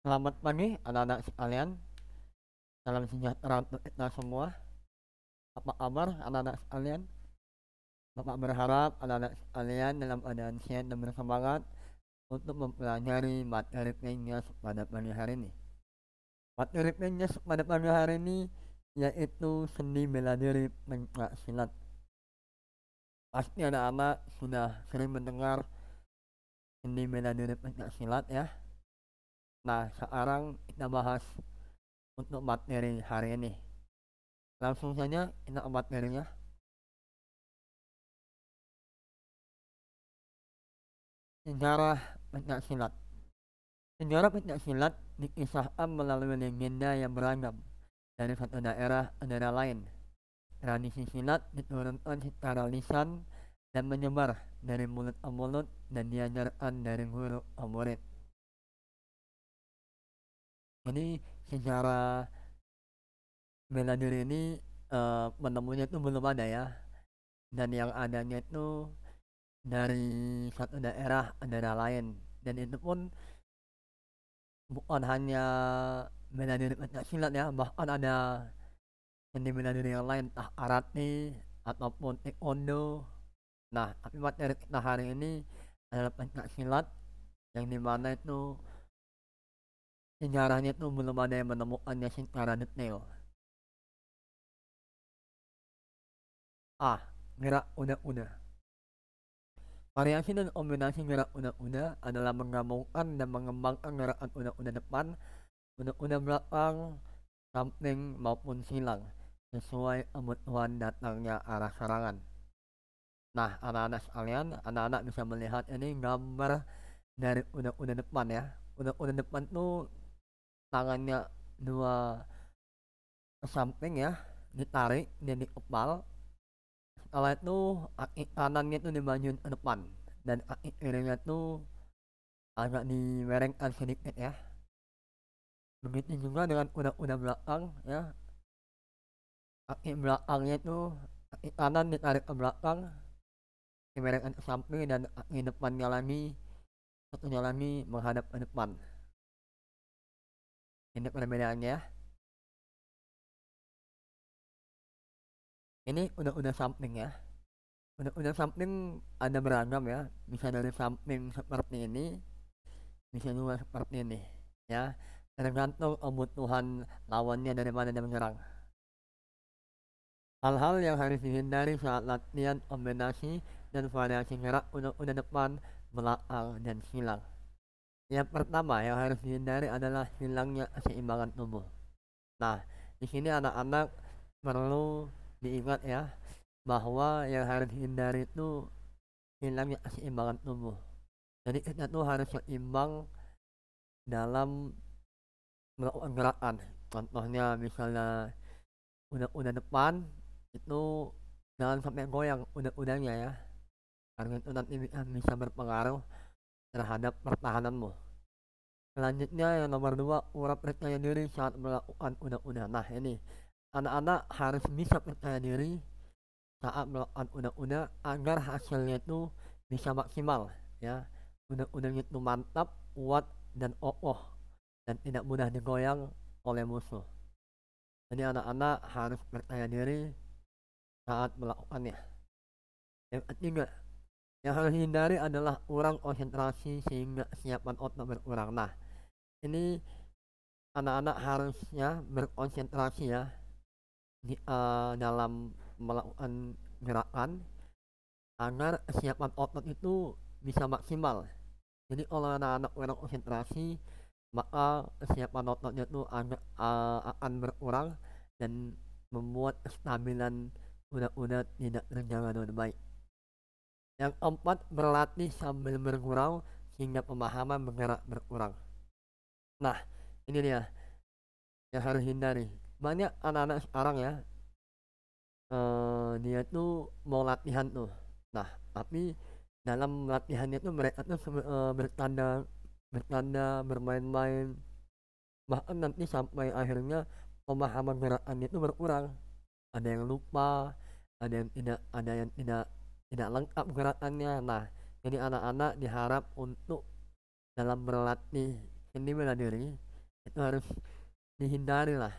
Selamat pagi anak-anak sekalian. Salam sejahtera untuk kita semua. Apa kabar anak-anak sekalian? Bapak berharap anak-anak sekalian dalam keadaan sehat dan bersemangat untuk mempelajari materi PNS pada pagi hari ini. Materi PNS pada pagi hari ini yaitu seni bela diri pencak silat. Pasti anak-anak sudah sering mendengar seni bela diri pencak silat ya Nah, sekarang kita bahas untuk materi hari ini. Langsung saja kita materinya. Sejarah pencak silat. Sejarah pencak silat dikisahkan melalui legenda yang beragam dari satu daerah ke daerah lain. Tradisi silat diturunkan secara lisan dan menyebar dari mulut ke mulut dan diajarkan dari guru ke murid. Ini secara bela ini, uh, menemunya itu belum ada ya, dan yang adanya itu dari satu daerah ada daerah lain, dan itu pun bukan hanya bela diri silat ya, bahkan ada seni bela yang lain, arat nih ataupun ekondo Nah, tapi materi kita hari ini adalah silat yang dimana itu sejarahnya tuh belum ada yang menemukannya secara neo. ah Gerak una-una Variasi dan kombinasi gerak una-una adalah menggabungkan dan mengembangkan gerakan una-una depan, una-una belakang, samping maupun silang sesuai kebutuhan datangnya arah serangan. Nah, anak-anak sekalian, anak-anak bisa melihat ini gambar dari una-una depan ya. Una-una depan tuh tangannya dua samping ya ditarik jadi kepal setelah itu kaki kanannya itu dimajuin ke depan dan kaki kirinya itu agak dimerengkan sedikit ya begitu juga dengan kuda-kuda belakang ya kaki belakangnya itu kaki kanan ditarik ke belakang dimerengkan ke samping dan kaki depannya lagi satunya lagi menghadap ke depan ini perbedaannya ya. ini undang-undang something ya Undang-undang something ada beragam ya bisa dari something seperti ini bisa juga seperti ini ya tergantung kebutuhan lawannya dari mana dia menyerang hal-hal yang harus dihindari saat latihan kombinasi dan variasi gerak undang-undang depan belakang dan hilang. Yang pertama yang harus dihindari adalah hilangnya keseimbangan tubuh. Nah, di sini anak-anak perlu diingat ya bahwa yang harus dihindari itu hilangnya keseimbangan tubuh. Jadi kita tuh harus seimbang dalam melakukan gerakan. Contohnya misalnya udah-udah depan itu jangan sampai goyang udah-udahnya ya karena itu nanti bisa berpengaruh terhadap pertahananmu. Selanjutnya yang nomor dua, urat percaya diri saat melakukan undang-undang. Nah ini, anak-anak harus bisa percaya diri saat melakukan undang-undang agar hasilnya itu bisa maksimal. Ya, undang-undang itu mantap, kuat, dan kokoh dan tidak mudah digoyang oleh musuh. Jadi anak-anak harus percaya diri saat melakukannya. Yang ketiga, yang harus dihindari adalah kurang konsentrasi sehingga siapan otak berkurang. Nah, ini anak-anak harusnya berkonsentrasi ya di, uh, dalam melakukan gerakan agar siapan otot itu bisa maksimal. Jadi kalau anak-anak kurang konsentrasi, maka kesiapan ototnya itu agak, uh, akan berkurang dan membuat kestabilan unat unat tidak terjaga dengan baik. Yang keempat, berlatih sambil bergurau hingga pemahaman bergerak berkurang. Nah, ini dia yang harus hindari. Banyak anak-anak sekarang ya, uh, dia tuh mau latihan tuh. Nah, tapi dalam latihannya tuh mereka tuh uh, bertanda, bertanda, bermain-main. Bahkan nanti sampai akhirnya pemahaman gerakannya itu berkurang. Ada yang lupa, ada yang tidak, ada yang tidak tidak lengkap gerakannya nah jadi anak-anak diharap untuk dalam berlatih ini bela diri itu harus dihindari lah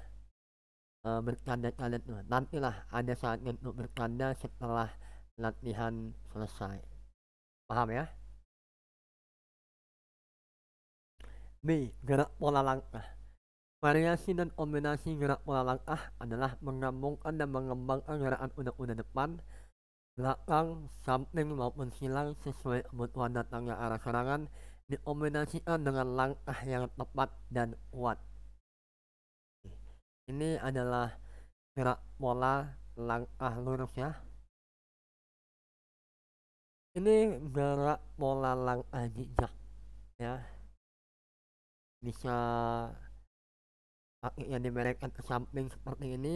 e, bercanda-canda itu nanti lah ada saatnya untuk bercanda setelah latihan selesai paham ya B. Gerak pola langkah Variasi dan kombinasi gerak pola langkah adalah menggabungkan dan mengembangkan gerakan udah-udah depan belakang, samping maupun silang sesuai kebutuhan datangnya arah serangan dikombinasikan dengan langkah yang tepat dan kuat. Ini adalah gerak pola langkah lurus ya. Ini gerak pola langkah jejak ya. Bisa yang dimereket ke samping seperti ini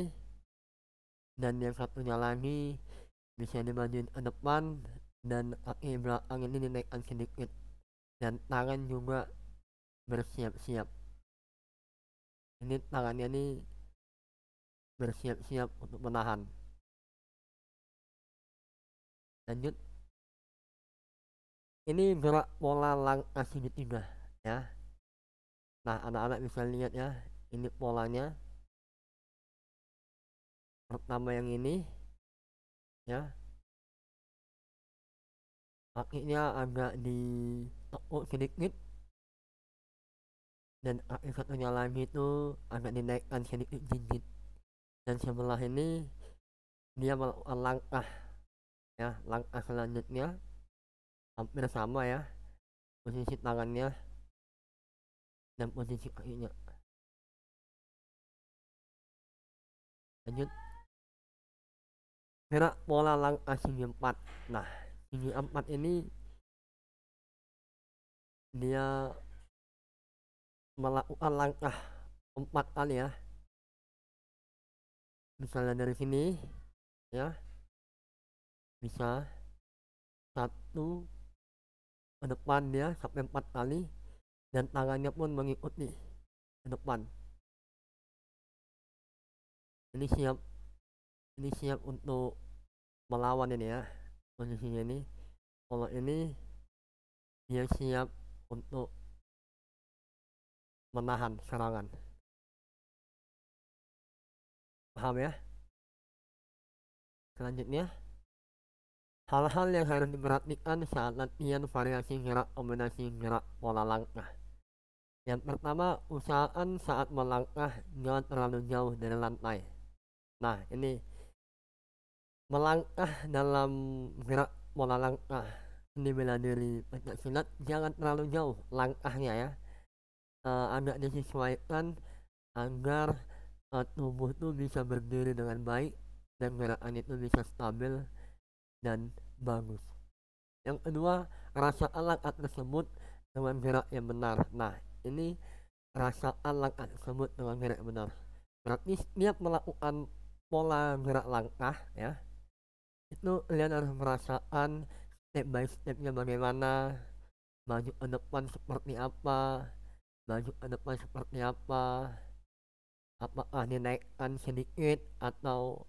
dan yang satunya lagi bisa dimajuin ke depan dan kaki belakang ini dinaikkan sedikit dan tangan juga bersiap-siap ini tangannya ini bersiap-siap untuk menahan lanjut ini gerak pola langkah segi tiga ya nah anak-anak bisa lihat ya ini polanya pertama yang ini ya kakinya agak di ditekuk sedikit dan kaki satunya lagi itu agak dinaikkan sedikit-sedikit dan sebelah ini dia melakukan langkah ya langkah selanjutnya hampir sama ya posisi tangannya dan posisi kakinya lanjut Merah pola lang asing ah, empat. nah ini empat ini dia melakukan langkah 4 kali ya misalnya dari sini ya bisa satu ke depan dia ya, sampai empat kali dan tangannya pun mengikuti ke depan ini siap ini siap untuk melawan ini ya posisinya ini kalau ini dia siap untuk menahan serangan paham ya selanjutnya hal-hal yang harus diperhatikan saat latihan variasi gerak kombinasi gerak pola langkah yang pertama usahakan saat melangkah jangan terlalu jauh dari lantai nah ini melangkah dalam gerak pola langkah di bela diri pencak silat jangan terlalu jauh langkahnya ya uh, agak disesuaikan agar uh, tubuh itu bisa berdiri dengan baik dan gerakan itu bisa stabil dan bagus yang kedua rasa langkah tersebut dengan gerak yang benar nah ini rasa langkah tersebut dengan gerak yang benar berarti setiap melakukan pola gerak langkah ya itu kalian harus merasakan step by stepnya bagaimana, baju ke depan seperti apa, baju ke depan seperti apa, apakah dinaikkan sedikit atau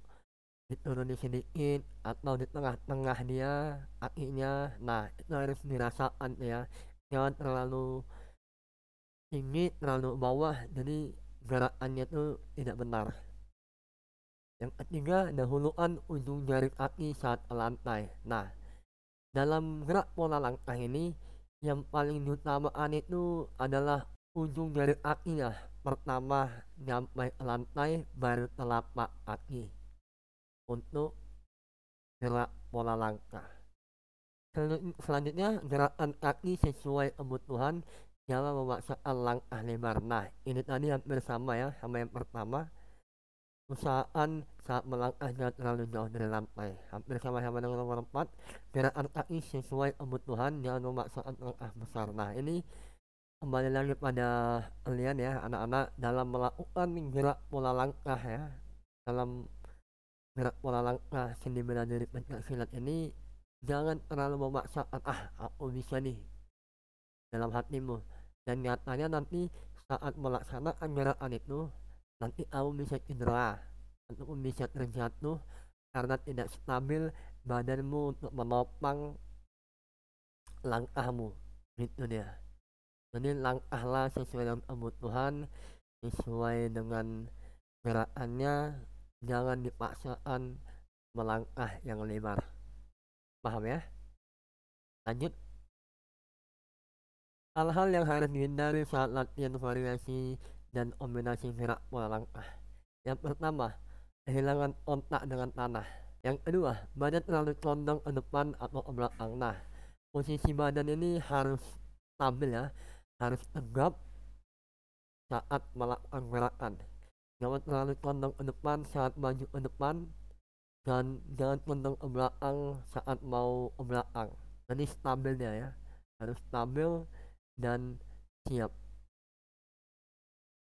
diturun sedikit atau di tengah-tengah dia akhirnya nah itu harus dirasakan ya jangan terlalu tinggi terlalu bawah jadi gerakannya itu tidak benar yang ketiga, dahuluan ujung jari kaki saat lantai. Nah, dalam gerak pola langkah ini, yang paling diutamakan itu adalah ujung jari kaki ya. Pertama, nyampe lantai, baru telapak kaki. Untuk gerak pola langkah. selanjutnya, gerakan kaki sesuai kebutuhan jangan memaksakan langkah lebar. Nah, ini tadi hampir sama ya, sama yang pertama perusahaan saat melangkahnya terlalu jauh dari lantai. Hampir sama-sama dengan nomor 4, gerakan kaki sesuai kebutuhan jangan memaksakan langkah besar. Nah, ini kembali lagi pada kalian ya, anak-anak dalam melakukan gerak pola langkah ya. Dalam gerak pola langkah seni bela diri silat ini, jangan terlalu memaksakan, ah, aku bisa nih, dalam hatimu. Dan nyatanya nanti saat melaksanakan gerakan itu, nanti kamu bisa cedera nanti kamu bisa terjatuh karena tidak stabil badanmu untuk menopang langkahmu gitu dia jadi langkahlah sesuai dengan kebutuhan sesuai dengan gerakannya jangan dipaksakan melangkah yang lebar paham ya lanjut hal-hal yang harus dihindari saat latihan variasi dan kombinasi gerak pola langkah. Yang pertama, kehilangan kontak dengan tanah. Yang kedua, badan terlalu condong ke depan atau ke belakang. Nah, posisi badan ini harus stabil ya, harus tegap saat melakukan gerakan. Jangan terlalu condong ke depan saat maju ke depan, dan jangan condong ke belakang saat mau ke belakang. Jadi stabilnya ya, harus stabil dan siap.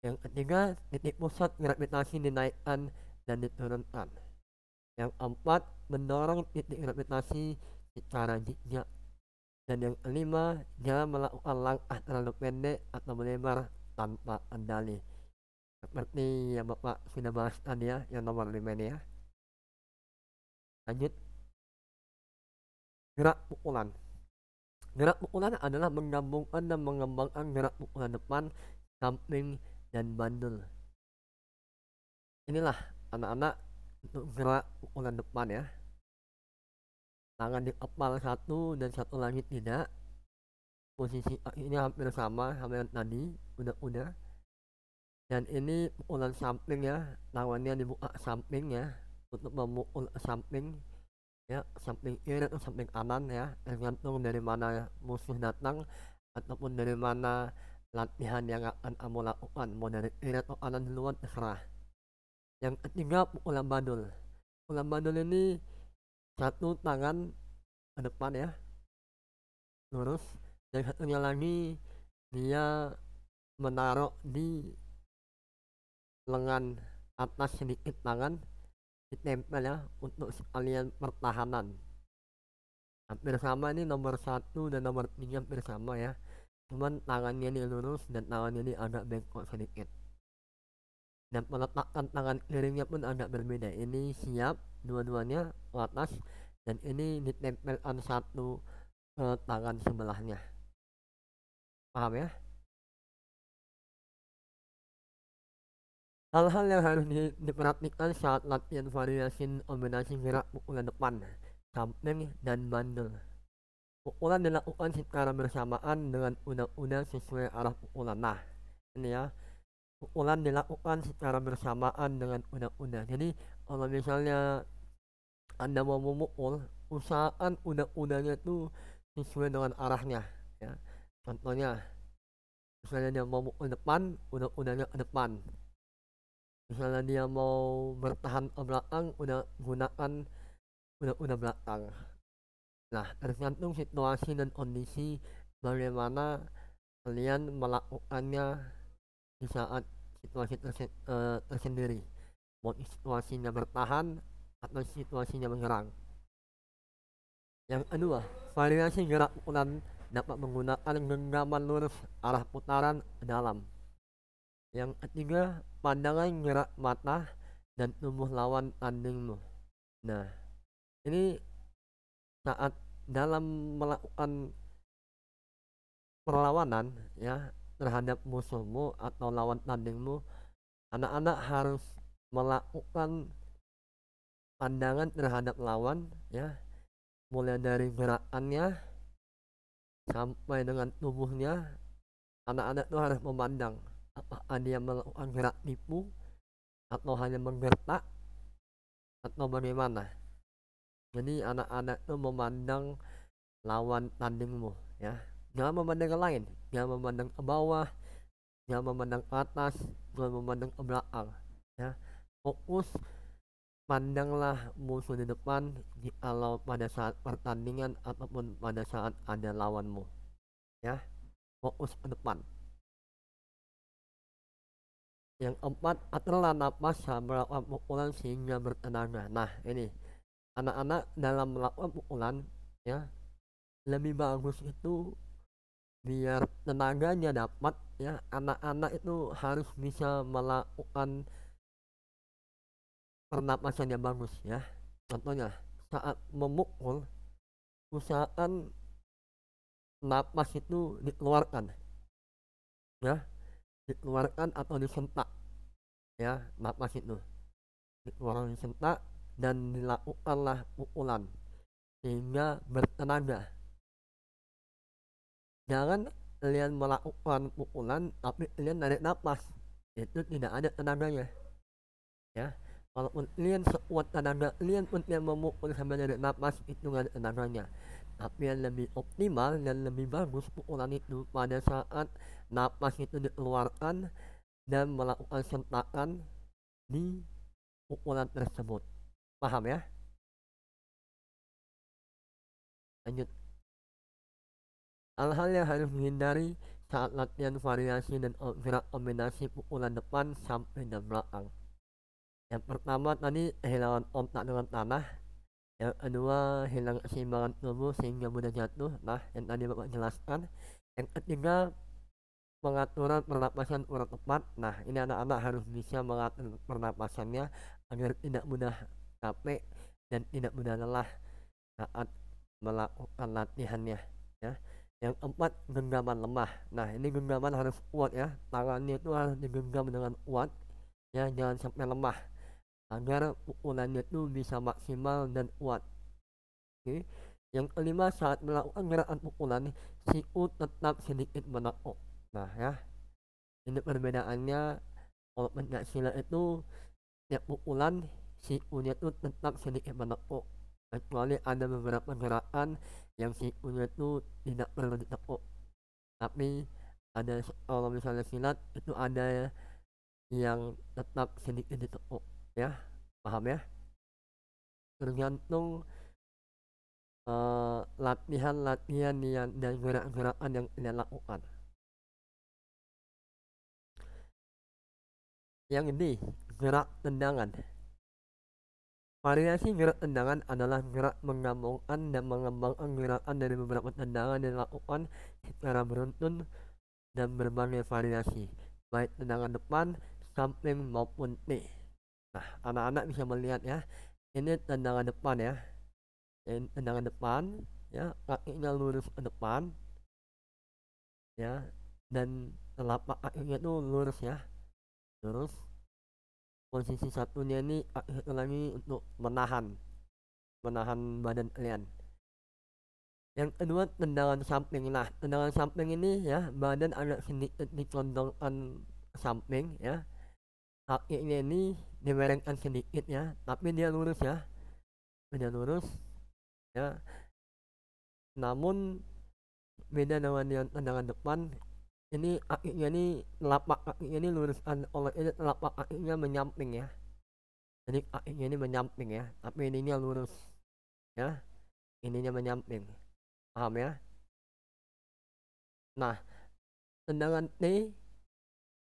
Yang ketiga, titik pusat gravitasi dinaikkan dan diturunkan. Yang keempat, mendorong titik gravitasi secara Dan yang kelima, jangan melakukan langkah terlalu pendek atau melebar tanpa kendali. Seperti yang Bapak sudah bahas tadi ya, yang nomor lima ini ya. Lanjut. Gerak pukulan. Gerak pukulan adalah menggabungkan dan mengembangkan gerak pukulan depan, samping, dan bandel. Inilah anak-anak untuk gerak ukuran depan ya. Tangan di kepala satu dan satu lagi tidak. Posisi eh, ini hampir sama sama yang tadi, udah-udah. Dan ini pukulan samping ya, lawannya dibuka samping ya, untuk memukul samping ya samping kiri atau samping kanan ya tergantung dari mana musuh datang ataupun dari mana latihan yang akan kamu lakukan mau dari atau makanan luar terserah yang ketiga ulam badul ulam badul ini satu tangan ke depan ya lurus dan satunya lagi dia menaruh di lengan atas sedikit tangan ditempel ya untuk sekalian pertahanan hampir sama ini nomor satu dan nomor tiga hampir sama ya cuman tangannya ini lurus dan tangannya ini agak bengkok sedikit dan meletakkan tangan kirinya pun agak berbeda ini siap dua-duanya atas dan ini ditempelkan satu ke tangan sebelahnya paham ya hal-hal yang harus di, diperhatikan saat latihan variasi kombinasi gerak pukulan depan samping dan bandel Pukulan dilakukan secara bersamaan dengan undang-undang sesuai arah ulana. Nah, ini ya. Pukulan dilakukan secara bersamaan dengan undang-undang. Jadi, kalau misalnya Anda mau memukul, usahakan undang-undangnya itu sesuai dengan arahnya. Ya. Contohnya, misalnya dia mau mukul depan, undang-undangnya ke depan. Misalnya dia mau bertahan ke belakang, udah gunakan undang-undang belakang. Nah, tergantung situasi dan kondisi bagaimana kalian melakukannya di saat situasi terse uh, tersendiri. Mau situasinya bertahan atau situasinya menyerang. Yang kedua, variasi gerak ukuran dapat menggunakan genggaman lurus arah putaran ke dalam. Yang ketiga, pandangan gerak mata dan tubuh lawan tandingmu. Nah, ini saat dalam melakukan perlawanan ya terhadap musuhmu atau lawan tandingmu anak-anak harus melakukan pandangan terhadap lawan ya mulai dari gerakannya sampai dengan tubuhnya anak-anak itu harus memandang apakah dia melakukan gerak tipu atau hanya menggertak atau bagaimana ini anak-anak tuh memandang lawan tandingmu ya jangan memandang ke lain jangan memandang ke bawah jangan memandang ke atas jangan memandang ke belakang ya fokus pandanglah musuh di depan di alam pada saat pertandingan ataupun pada saat ada lawanmu ya fokus ke depan yang keempat adalah napas sama pukulan sehingga bertenaga nah ini anak-anak dalam melakukan eh, pukulan ya lebih bagus itu biar tenaganya dapat ya anak-anak itu harus bisa melakukan pernapasan yang bagus ya contohnya saat memukul usahakan napas itu dikeluarkan ya dikeluarkan atau disentak ya napas itu dikeluarkan disentak dan dilakukanlah pukulan sehingga bertenaga. Jangan kalian melakukan pukulan tapi kalian narik nafas itu tidak ada tenaganya ya walaupun kalian sekuat tenaga kalian pun yang memukul sambil narik nafas itu tidak ada tenaganya tapi yang lebih optimal dan lebih bagus pukulan itu pada saat nafas itu dikeluarkan dan melakukan sentakan di pukulan tersebut Paham ya? Lanjut. Hal-hal yang harus menghindari saat latihan variasi dan gerak kombinasi pukulan depan sampai dan belakang. Yang pertama tadi kehilangan otak dengan tanah. Yang kedua hilang keseimbangan tubuh sehingga mudah jatuh. Nah yang tadi bapak jelaskan. Yang ketiga pengaturan pernapasan urat tepat. Nah ini anak-anak harus bisa mengatur pernapasannya agar tidak mudah capek dan tidak mudah lelah saat melakukan latihannya ya yang empat genggaman lemah nah ini genggaman harus kuat ya tangannya itu harus digenggam dengan kuat ya jangan sampai lemah agar pukulannya itu bisa maksimal dan kuat oke yang kelima saat melakukan gerakan pukulan siku tetap sedikit menekuk nah ya ini perbedaannya kalau pencak silat itu setiap pukulan si unit itu tetap sedikit menekuk kecuali ada beberapa gerakan yang si unit itu tidak perlu ditekuk tapi ada kalau misalnya silat itu ada yang tetap sedikit ditekuk ya paham ya tergantung uh, latihan-latihan yang dan gerak-gerakan yang kita lakukan yang ini gerak tendangan Variasi gerak tendangan adalah gerak menggabungkan dan mengembangkan gerakan dari beberapa tendangan yang dilakukan secara beruntun dan berbagai variasi, baik tendangan depan, samping maupun T. Nah, anak-anak bisa melihat ya, ini tendangan depan ya, ini tendangan depan, ya kakinya lurus ke depan, ya, dan telapak kakinya itu lurus ya, lurus posisi satunya ini ah, lagi untuk menahan menahan badan kalian yang kedua tendangan samping nah tendangan samping ini ya badan agak sedikit dicondongkan samping ya kakinya ini dimerengkan sedikit ya tapi dia lurus ya dia lurus ya namun beda dengan yang tendangan depan ini akhirnya ini lapak akhirnya ini luruskan oleh ini lapak akhirnya menyamping ya jadi akhirnya ini menyamping ya tapi ininya lurus ya ininya menyamping paham ya nah tendangan T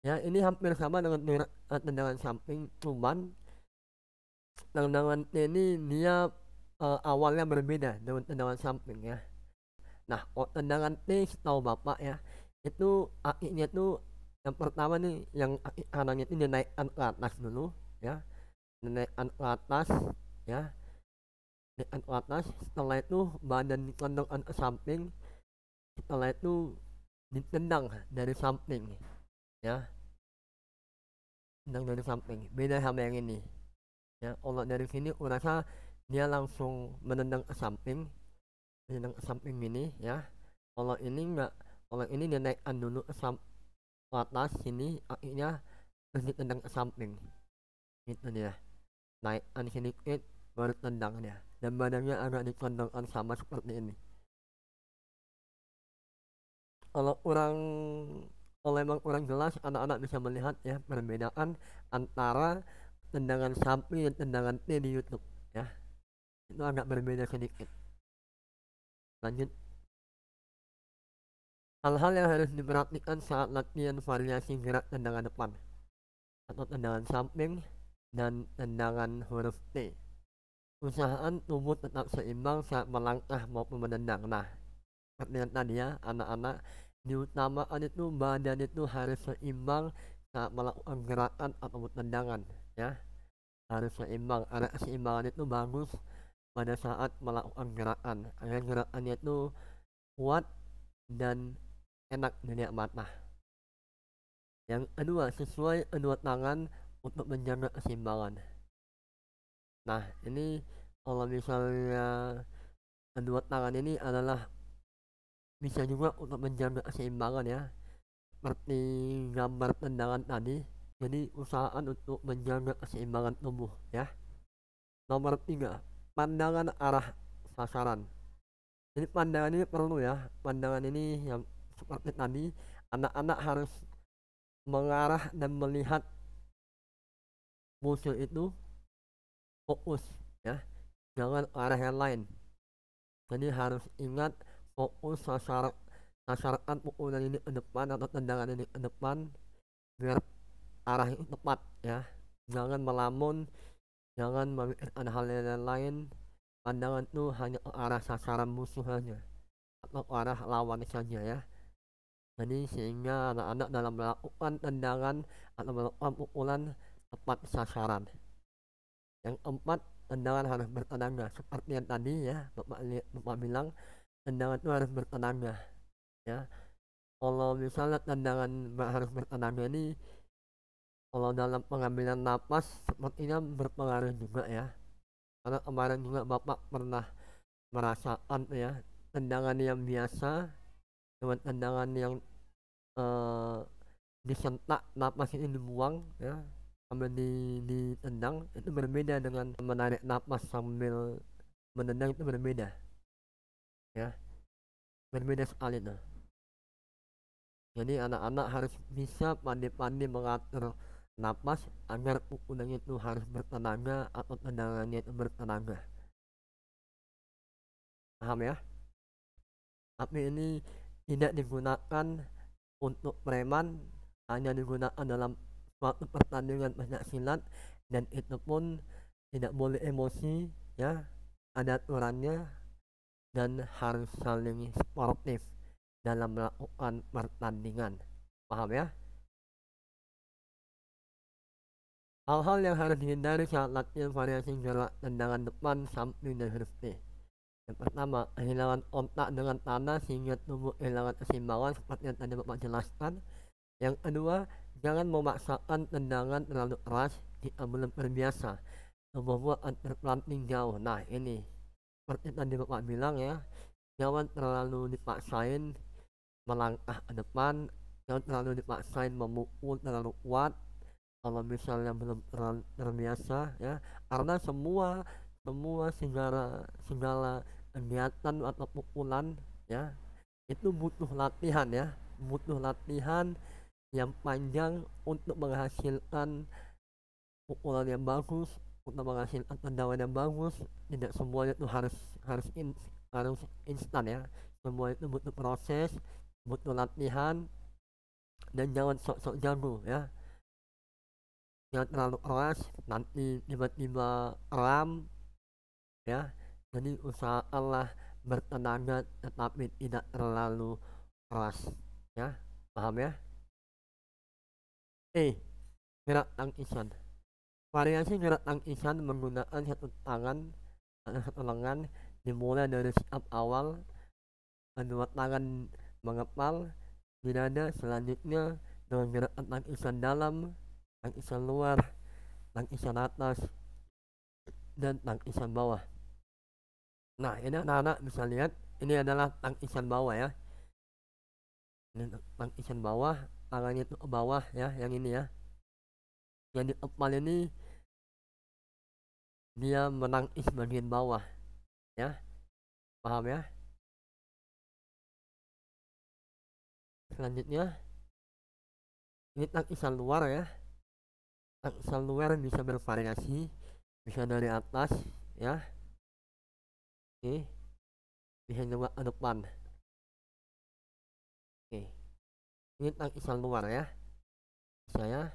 ya ini hampir sama dengan eh, tendangan samping cuman tendangan T ini dia uh, awalnya berbeda dengan tendangan samping ya nah tendangan T tahu bapak ya itu akhirnya tuh yang pertama nih yang anaknya ini naik dinaikkan ke atas dulu ya naik ke atas ya naik ke atas setelah itu badan dikendangkan ke samping setelah itu ditendang dari samping ya tendang dari samping beda sama yang ini ya kalau dari sini urasa dia langsung menendang ke samping menendang ke samping ini ya kalau ini enggak orang ini dia naik ke, anu sam ke atas sini akhirnya sedikit tendang ke samping itu dia naik sini sedikit baru tendangnya dan badannya agak dicondongkan sama seperti ini kalau orang oleh memang orang jelas anak-anak bisa melihat ya perbedaan antara tendangan sapi dan tendangan ini di YouTube ya itu agak berbeda sedikit lanjut Hal-hal yang harus diperhatikan saat latihan variasi gerak tendangan depan atau tendangan samping dan tendangan huruf T. Usahaan tubuh tetap seimbang saat melangkah maupun menendang. Nah, seperti tadi ya, anak-anak diutamakan itu badan itu harus seimbang saat melakukan gerakan atau tendangan ya harus seimbang ada keseimbangan itu bagus pada saat melakukan gerakan agar gerakannya itu kuat dan enak nikmat nah yang kedua sesuai kedua tangan untuk menjaga keseimbangan nah ini kalau misalnya kedua tangan ini adalah bisa juga untuk menjaga keseimbangan ya seperti gambar tendangan tadi jadi usahaan untuk menjaga keseimbangan tubuh ya nomor tiga pandangan arah sasaran jadi pandangan ini perlu ya pandangan ini yang seperti tadi anak-anak harus mengarah dan melihat musuh itu fokus ya jangan arah yang lain jadi harus ingat fokus sasaran sasaran pukulan ini ke depan atau tendangan ini ke depan biar arah yang tepat ya jangan melamun jangan memikirkan hal yang lain pandangan itu hanya ke arah sasaran musuh saja atau ke arah lawan saja ya jadi sehingga anak-anak dalam melakukan tendangan atau melakukan pukulan tepat sasaran. Yang keempat, tendangan harus bertenaga. Seperti yang tadi ya, Bapak, Bapak bilang, tendangan itu harus bertenaga. Ya, kalau misalnya tendangan harus bertenaga ini, kalau dalam pengambilan napas sepertinya berpengaruh juga ya. Karena kemarin juga Bapak pernah merasakan ya, tendangan yang biasa dengan tendangan yang uh, disentak napas ini dibuang ya sambil di ditendang itu berbeda dengan menarik napas sambil menendang itu berbeda ya berbeda sekali tuh nah. jadi anak-anak harus bisa pandai-pandai mengatur napas agar udang itu harus bertenaga atau tendangannya itu bertenaga paham ya tapi ini tidak digunakan untuk preman hanya digunakan dalam waktu pertandingan banyak silat dan itu pun tidak boleh emosi ya ada aturannya dan harus saling sportif dalam melakukan pertandingan paham ya hal-hal yang harus dihindari saat latihan variasi gerak tendangan depan samping dan huruf yang pertama, kehilangan otak dengan tanah sehingga tubuh kehilangan keseimbangan seperti yang tadi Bapak jelaskan. Yang kedua, jangan memaksakan tendangan terlalu keras di belum terbiasa. Tubuhmu akan terpelanting jauh. Nah, ini. Seperti tadi Bapak bilang ya, jangan terlalu dipaksain melangkah ke depan, jangan terlalu dipaksain memukul terlalu kuat. Kalau misalnya belum terbiasa ya, karena semua semua segala segala kegiatan atau pukulan ya itu butuh latihan ya butuh latihan yang panjang untuk menghasilkan pukulan yang bagus untuk menghasilkan tendangan yang bagus tidak semuanya itu harus harus in, harus instan ya semua itu butuh proses butuh latihan dan jangan sok-sok jago ya jangan terlalu keras nanti tiba-tiba ram ya jadi Allah bertenaga tetapi tidak terlalu keras ya paham ya E gerak tangisan variasi gerak tangisan menggunakan satu tangan atau eh, satu lengan dimulai dari setiap awal kedua tangan mengepal ada selanjutnya dengan gerak tangisan dalam tangisan luar tangisan atas dan tangisan bawah Nah, ini anak-anak bisa lihat, ini adalah tang tangkisan bawah ya. Ini tang tangkisan bawah, tangannya itu ke bawah ya, yang ini ya. Yang di kepala ini, dia is bagian bawah. Ya, paham ya? Selanjutnya, ini tangkisan luar ya. Tang Tangkisan luar bisa bervariasi, bisa dari atas ya okay. di ke depan oke okay. ini tangkisan luar ya saya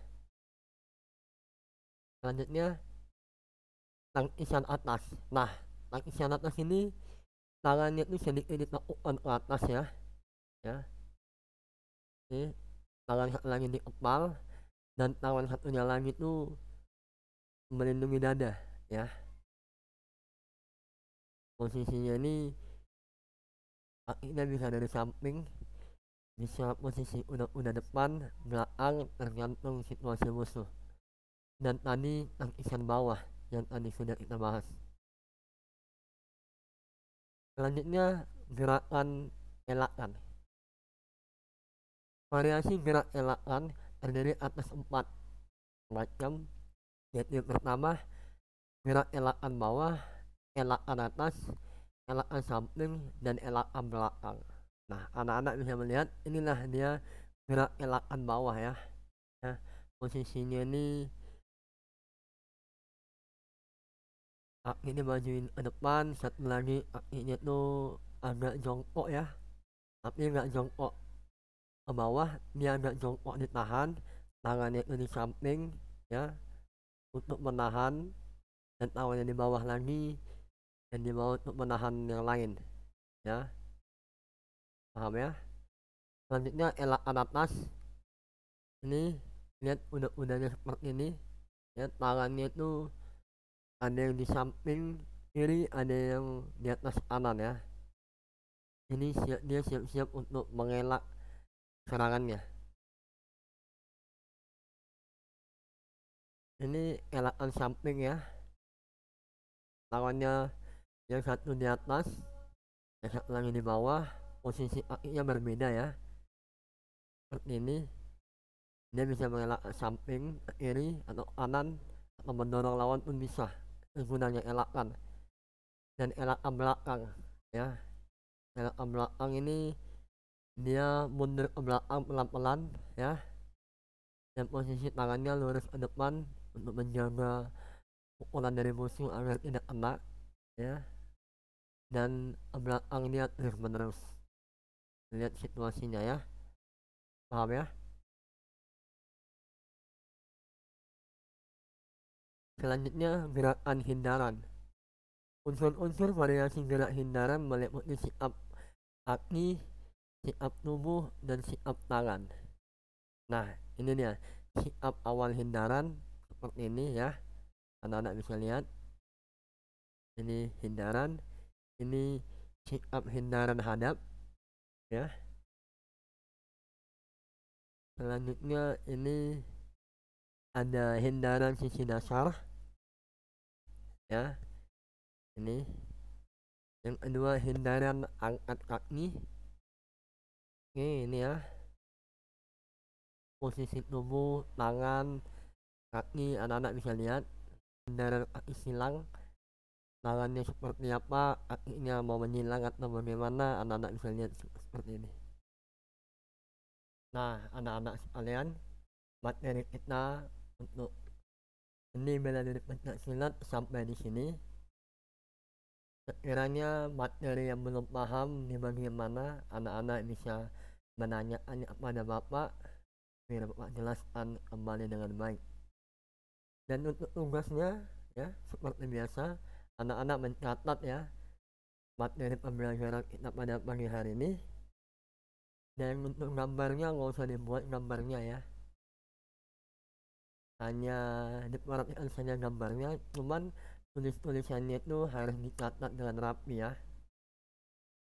selanjutnya tangkisan atas nah tangkisan atas ini tangannya itu sedikit ditekukkan ke atas ya ya oke tangan satu lagi dikepal dan tangan satunya lagi itu melindungi dada ya posisinya ini akhirnya ah, bisa dari samping bisa posisi udah, udah depan belakang tergantung situasi musuh dan tadi lapisan bawah yang tadi sudah kita bahas selanjutnya gerakan elakan variasi gerak elakan terdiri atas empat macam yaitu pertama gerak elakan bawah elakan atas elakan samping dan elakan belakang nah anak-anak bisa melihat inilah dia gerak elakan bawah ya nah posisinya ini ini majuin ke depan satu lagi ini tuh agak jongkok ya tapi nggak jongkok ke bawah dia agak jongkok ditahan tangannya itu di samping ya untuk menahan dan tangannya di bawah lagi dan dia mau menahan yang lain ya paham ya selanjutnya adaptas, ini lihat udah-udahnya seperti ini ya tangannya itu ada yang di samping kiri ada yang di atas kanan ya ini siap, dia siap-siap untuk mengelak serangannya ini elakan samping ya lawannya yang satu di atas yang satu lagi di bawah posisi kakinya berbeda ya seperti ini dia bisa mengelak ke samping ke kiri atau kanan atau mendorong lawan pun bisa itu gunanya elakan dan elakan belakang ya elakan belakang ini dia mundur ke belakang pelan-pelan ya dan posisi tangannya lurus ke depan untuk menjaga pukulan dari musuh agar tidak kena ya dan eh, belakang ah, lihat terus eh, menerus lihat situasinya ya paham ya selanjutnya gerakan hindaran unsur-unsur variasi gerak hindaran meliputi sikap kaki sikap tubuh dan sikap tangan nah ini dia sikap awal hindaran seperti ini ya anak-anak bisa lihat ini hindaran ini up hindaran hadap ya selanjutnya ini ada hindaran sisi dasar ya ini yang kedua hindaran angkat kaki ini ini ya posisi tubuh tangan kaki anak-anak bisa lihat hindaran kaki silang tangannya seperti apa, akhirnya mau menyilang atau bagaimana, anak-anak bisa lihat seperti ini. Nah, anak-anak sekalian, materi kita untuk ini bela diri silat sampai di sini. Sekiranya materi yang belum paham di bagian mana, anak-anak bisa menanyakan kepada Bapak, biar Bapak jelaskan kembali dengan baik. Dan untuk tugasnya, ya, seperti biasa, anak-anak mencatat ya materi pembelajaran kita pada pagi hari ini dan untuk gambarnya nggak usah dibuat gambarnya ya hanya diperhatikan saja gambarnya cuman tulis-tulisannya itu harus dicatat dengan rapi ya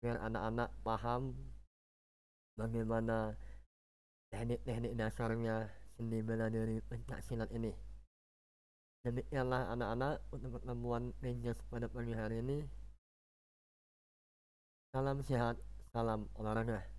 biar anak-anak paham bagaimana teknik-teknik dasarnya seni bela diri silat ini Demikianlah anak-anak untuk pertemuan Rangers pada pagi hari ini. Salam sehat, salam olahraga.